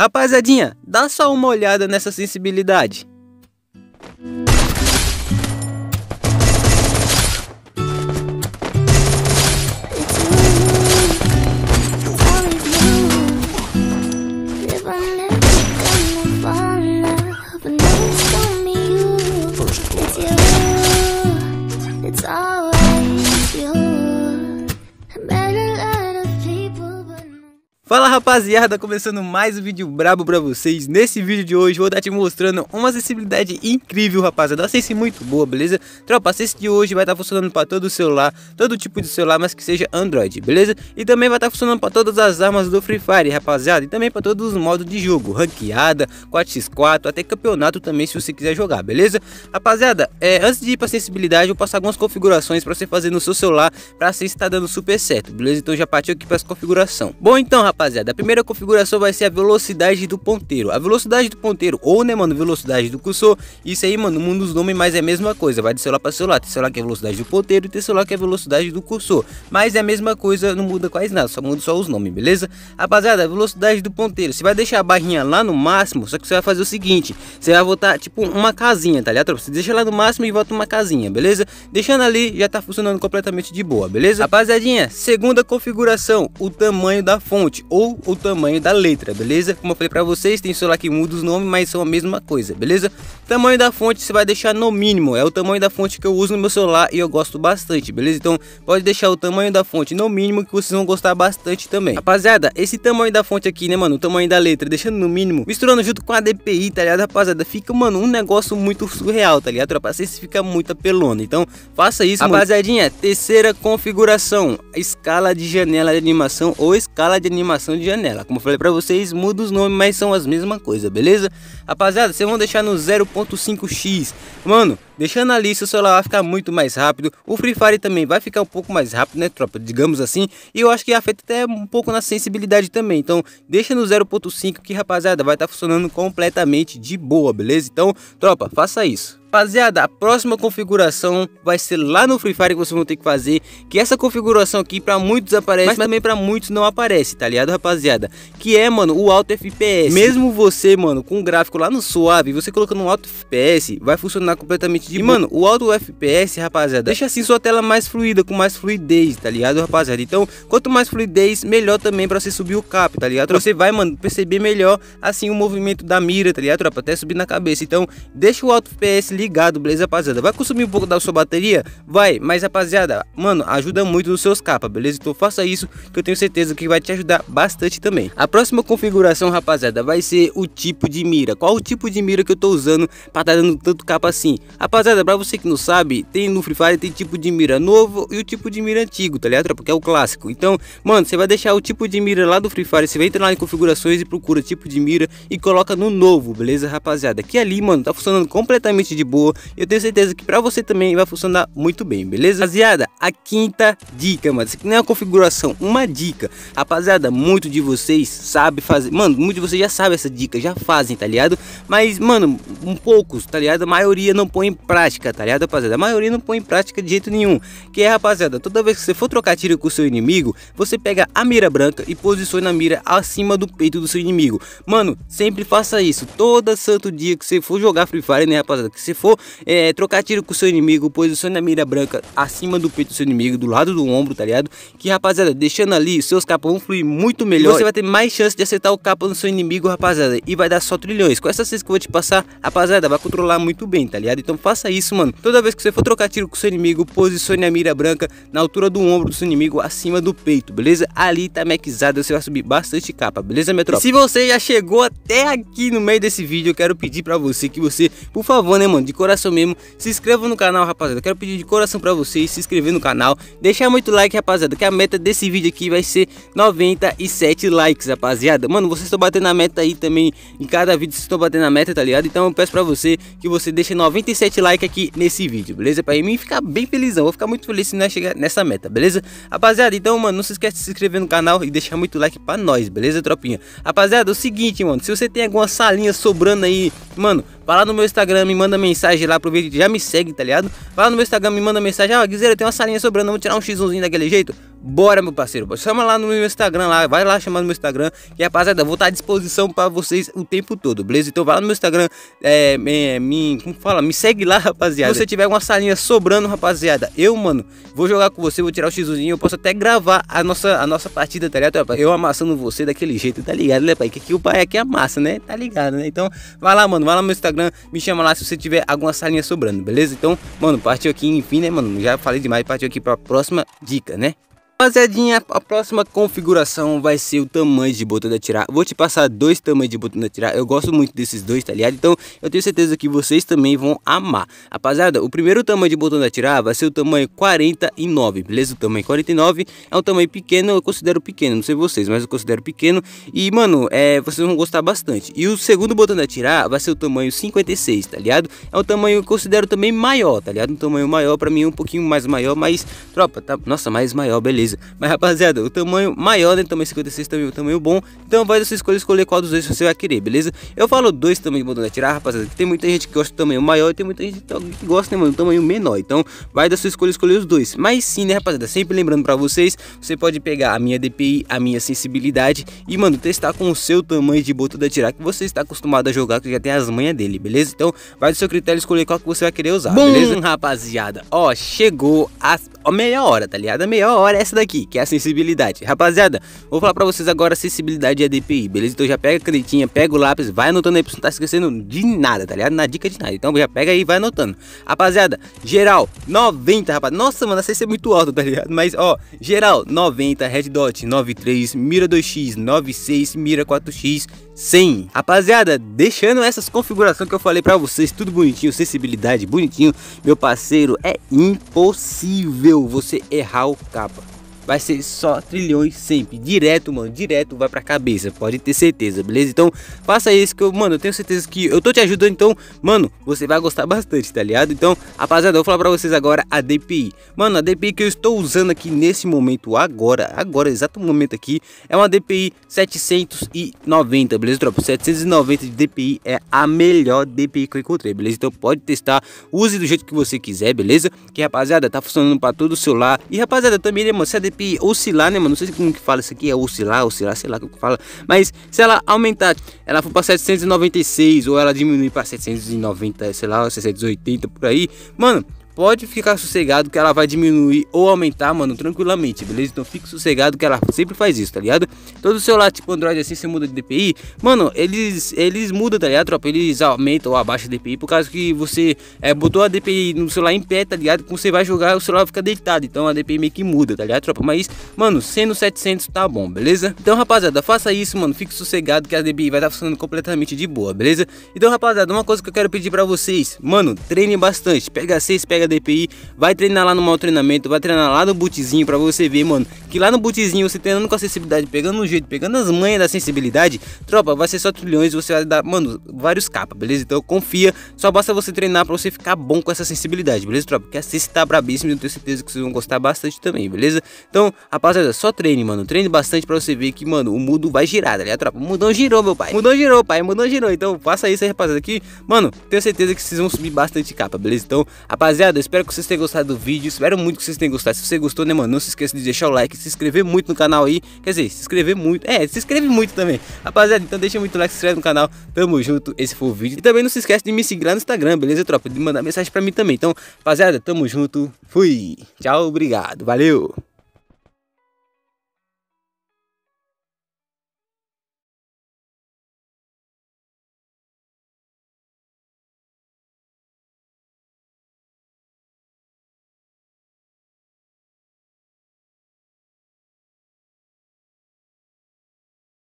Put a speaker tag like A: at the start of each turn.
A: Rapazadinha, dá só uma olhada nessa sensibilidade. Fala rapaziada, começando mais um vídeo brabo pra vocês Nesse vídeo de hoje vou estar te mostrando uma acessibilidade incrível rapaziada Uma acesse muito boa, beleza? Tropa, a acesse de hoje vai estar tá funcionando pra todo celular Todo tipo de celular, mas que seja Android, beleza? E também vai estar tá funcionando pra todas as armas do Free Fire, rapaziada E também pra todos os modos de jogo Ranqueada, 4x4, até campeonato também se você quiser jogar, beleza? Rapaziada, é, antes de ir pra acessibilidade eu vou passar algumas configurações pra você fazer no seu celular Pra você estar tá dando super certo, beleza? Então já partiu aqui pra essa configuração Bom então rapaziada rapaziada, a primeira configuração vai ser a velocidade do ponteiro. A velocidade do ponteiro, ou né, mano, velocidade do cursor, isso aí, mano, muda os nomes, mas é a mesma coisa. Vai de celular para celular, tem celular que é a velocidade do ponteiro e tem celular que é a velocidade do cursor. Mas é a mesma coisa, não muda quase nada, só muda só os nomes, beleza? Rapaziada, a velocidade do ponteiro, você vai deixar a barrinha lá no máximo, só que você vai fazer o seguinte, você vai botar, tipo, uma casinha, tá ligado? Você deixa lá no máximo e volta uma casinha, beleza? Deixando ali, já tá funcionando completamente de boa, beleza? Rapaziadinha, segunda configuração, o tamanho da fonte ou o tamanho da letra, beleza? Como eu falei para vocês, tem celular que muda os nomes, mas são a mesma coisa, beleza? Tamanho da fonte você vai deixar no mínimo, é o tamanho da fonte que eu uso no meu celular e eu gosto bastante, beleza? Então pode deixar o tamanho da fonte no mínimo que vocês vão gostar bastante também. Rapaziada, esse tamanho da fonte aqui, né mano, o tamanho da letra, deixando no mínimo, misturando junto com a DPI, tá ligado rapaziada? Fica, mano, um negócio muito surreal, tá ligado? Tropa, vocês fica muito apelona, então faça isso, Rapaziadinha, mano. terceira configuração, escala de janela de animação ou escala de animação instalação de janela. Como eu falei para vocês, muda os nomes, mas são as mesmas coisas, beleza? Rapaziada, vocês vão deixar no 0.5x. Mano, Deixando a lista o celular ficar muito mais rápido, o Free Fire também vai ficar um pouco mais rápido, né, tropa? Digamos assim. E eu acho que afeta até um pouco na sensibilidade também. Então, deixa no 0.5 que, rapaziada, vai estar tá funcionando completamente de boa, beleza? Então, tropa, faça isso. Rapaziada, a próxima configuração vai ser lá no Free Fire que vocês vão ter que fazer Que essa configuração aqui pra muitos aparece, mas também pra muitos não aparece, tá ligado rapaziada? Que é, mano, o alto FPS Mesmo você, mano, com gráfico lá no suave, você colocando um alto FPS Vai funcionar completamente de E, mano, o alto FPS, rapaziada, deixa assim sua tela mais fluida, com mais fluidez, tá ligado, rapaziada? Então, quanto mais fluidez, melhor também pra você subir o cap, tá ligado? Você vai, mano, perceber melhor, assim, o movimento da mira, tá ligado, tropa? Até subir na cabeça. Então, deixa o alto FPS ligado, beleza, rapaziada? Vai consumir um pouco da sua bateria? Vai, mas, rapaziada, mano, ajuda muito nos seus capas, beleza? Então, faça isso, que eu tenho certeza que vai te ajudar bastante também. A próxima configuração, rapaziada, vai ser o tipo de mira. Qual o tipo de mira que eu tô usando pra tá dando tanto capa assim? Rapaziada, Rapaziada, pra você que não sabe, tem no Free Fire tem tipo de mira novo e o tipo de mira antigo, tá ligado? Porque é o clássico. Então, mano, você vai deixar o tipo de mira lá do Free Fire, você vai entrar lá em configurações e procura tipo de mira e coloca no novo, beleza, rapaziada? Que ali, mano, tá funcionando completamente de boa. Eu tenho certeza que pra você também vai funcionar muito bem, beleza? Rapaziada, a quinta dica, mano. Isso aqui não é uma configuração, uma dica. Rapaziada, muito de vocês sabe fazer. Mano, muito de vocês já sabe essa dica, já fazem, tá ligado? Mas, mano, um poucos, tá ligado? A maioria não põe prática, tá ligado, rapaziada? A maioria não põe em prática de jeito nenhum. Que é, rapaziada, toda vez que você for trocar tiro com o seu inimigo, você pega a mira branca e posiciona a mira acima do peito do seu inimigo. Mano, sempre faça isso. Todo santo dia que você for jogar Free Fire, né, rapaziada? Que você for é, trocar tiro com o seu inimigo, posicione a mira branca acima do peito do seu inimigo, do lado do ombro, tá ligado? Que, rapaziada, deixando ali, seus capas vão fluir muito melhor. Você vai ter mais chance de acertar o capa no seu inimigo, rapaziada. E vai dar só trilhões. Com essas coisas que eu vou te passar, rapaziada, vai controlar muito bem, tá ligado? Então faça faça isso, mano. Toda vez que você for trocar tiro com seu inimigo, posicione a mira branca na altura do ombro do seu inimigo, acima do peito, beleza? Ali tá maxado, você vai subir bastante capa, beleza, minha tropa? se você já chegou até aqui no meio desse vídeo, eu quero pedir pra você que você, por favor, né, mano, de coração mesmo, se inscreva no canal, rapaziada. Eu quero pedir de coração pra vocês se inscrever no canal, deixar muito like, rapaziada, que a meta desse vídeo aqui vai ser 97 likes, rapaziada. Mano, vocês estão batendo a meta aí também, em cada vídeo vocês estão batendo a meta, tá ligado? Então eu peço pra você que você deixe 97 esse like aqui nesse vídeo, beleza? Pra mim ficar bem felizão, vou ficar muito feliz se nós chegar nessa meta, beleza? Rapaziada, então, mano, não se esquece de se inscrever no canal e deixar muito like pra nós, beleza, tropinha? Rapaziada, é o seguinte, mano, se você tem alguma salinha sobrando aí, mano, Vai lá no meu Instagram, me manda mensagem lá, aproveita já me segue, tá ligado? Vai lá no meu Instagram, me manda mensagem, ó, ah, Guiseira, tem uma salinha sobrando, vamos tirar um x1zinho daquele jeito? Bora, meu parceiro. Chama lá no meu Instagram lá. Vai lá chamar no meu Instagram. E rapaziada, vou estar tá à disposição para vocês o tempo todo, beleza? Então vai lá no meu Instagram. É, me, me, como fala? Me segue lá, rapaziada. Se você tiver uma salinha sobrando, rapaziada, eu, mano, vou jogar com você, vou tirar o x Eu posso até gravar a nossa, a nossa partida, tá ligado? Eu amassando você daquele jeito, tá ligado, né, pai? Que aqui o pai aqui amassa, né? Tá ligado, né? Então vai lá, mano. Vai lá no meu Instagram. Me chama lá se você tiver alguma salinha sobrando, beleza? Então, mano, partiu aqui, enfim, né, mano? Já falei demais. Partiu aqui pra próxima dica, né? Rapaziadinha, a próxima configuração vai ser o tamanho de botão de atirar. Vou te passar dois tamanhos de botão de atirar. Eu gosto muito desses dois, tá ligado? Então, eu tenho certeza que vocês também vão amar. Rapaziada, o primeiro tamanho de botão de atirar vai ser o tamanho 49, beleza? O tamanho 49 é um tamanho pequeno, eu considero pequeno, não sei vocês, mas eu considero pequeno. E, mano, é, vocês vão gostar bastante. E o segundo botão de atirar vai ser o tamanho 56, tá ligado? É um tamanho que eu considero também maior, tá ligado? Um tamanho maior, pra mim é um pouquinho mais maior, mas... Tropa, tá... Nossa, mais maior, beleza mas rapaziada, o tamanho maior, né? Tamanho 56 também é um tamanho bom. Então vai da sua escolha escolher qual dos dois você vai querer, beleza? Eu falo dois tamanhos bom de tirar, rapaziada. tem muita gente que gosta do tamanho maior e tem muita gente que gosta, né, mano, do tamanho menor. Então vai da sua escolha escolher os dois. Mas sim, né, rapaziada? Sempre lembrando pra vocês, você pode pegar a minha DPI, a minha sensibilidade e, mano, testar com o seu tamanho de botão de tirar que você está acostumado a jogar, que já tem as manhas dele, beleza? Então vai do seu critério escolher qual que você vai querer usar, beleza? rapaziada, ó, chegou a, a meia hora, tá ligado? A meia hora, essa daqui, que é a sensibilidade. Rapaziada, vou falar pra vocês agora a sensibilidade e é a DPI, beleza? Então já pega a canetinha, pega o lápis, vai anotando aí pra você não tá esquecendo de nada, tá ligado? Na dica de nada. Então já pega aí e vai anotando. Rapaziada, geral, 90, rapaz. Nossa, mano, essa é muito alta, tá ligado? Mas, ó, geral, 90, Red Dot, 93, Mira 2X, 96, Mira 4X, 100. Rapaziada, deixando essas configurações que eu falei pra vocês, tudo bonitinho, sensibilidade bonitinho, meu parceiro, é impossível você errar o capa vai ser só trilhões sempre. Direto, mano, direto vai pra cabeça. Pode ter certeza, beleza? Então, faça isso que eu, mano, eu tenho certeza que eu tô te ajudando. Então, mano, você vai gostar bastante, tá ligado? Então, rapaziada, eu vou falar pra vocês agora a DPI. Mano, a DPI que eu estou usando aqui nesse momento, agora, agora, exato momento aqui, é uma DPI 790, beleza, tropa? 790 de DPI é a melhor DPI que eu encontrei, beleza? Então, pode testar, use do jeito que você quiser, beleza? Que, rapaziada, tá funcionando pra todo o celular. E, rapaziada, também, né, mano, se a DPI sempre oscilar, né, mano? Não sei como que fala isso aqui, é oscilar, oscilar, sei lá como que fala. Mas se ela aumentar, ela for para 796 ou ela diminuir para 790, sei lá, 680 por aí, mano, pode ficar sossegado que ela vai diminuir ou aumentar, mano, tranquilamente, beleza? Então fique sossegado que ela sempre faz isso, tá ligado? Todo o celular tipo Android assim, você muda de DPI, mano, eles eles mudam, tá ligado? Tropa, eles aumentam ou abaixam a DPI por causa que você é, botou a DPI no celular em pé, tá ligado? Quando você vai jogar, o celular fica deitado, então a DPI meio que muda, tá ligado, tropa? Mas, mano, sendo 700 tá bom, beleza? Então, rapaziada, faça isso, mano, fique sossegado que a DPI vai estar tá funcionando completamente de boa, beleza? Então, rapaziada, uma coisa que eu quero pedir pra vocês, mano, treine bastante, pega 6, pega DPI, vai treinar lá no mau treinamento, vai treinar lá no bootzinho para você ver, mano, que lá no bootzinho você treinando com a sensibilidade, pegando o jeito, pegando as manhas da sensibilidade, tropa, vai ser só trilhões, você vai dar, mano, vários capas, beleza? Então confia, só basta você treinar para você ficar bom com essa sensibilidade, beleza, tropa? Porque a cesta tá brabíssima, eu tenho certeza que vocês vão gostar bastante também, beleza? Então, rapaziada, só treine, mano, treine bastante para você ver que, mano, o mudo vai girar, tá ligado, tropa? O mudão girou, meu pai. Mudão girou, pai, mudão girou. Então, faça isso aí, rapaziada, aqui, mano, tenho certeza que vocês vão subir bastante capa, beleza? Então, rapaziada, rapaziada. espero que vocês tenham gostado do vídeo. Espero muito que vocês tenham gostado. Se você gostou, né, mano? Não se esqueça de deixar o like, se inscrever muito no canal aí. Quer dizer, se inscrever muito. É, se inscreve muito também. Rapaziada, então deixa muito like, se inscreve no canal. Tamo junto. Esse foi o vídeo. E também não se esquece de me seguir lá no Instagram, beleza, tropa? De mandar mensagem pra mim também. Então, rapaziada, tamo junto. Fui. Tchau, obrigado. Valeu.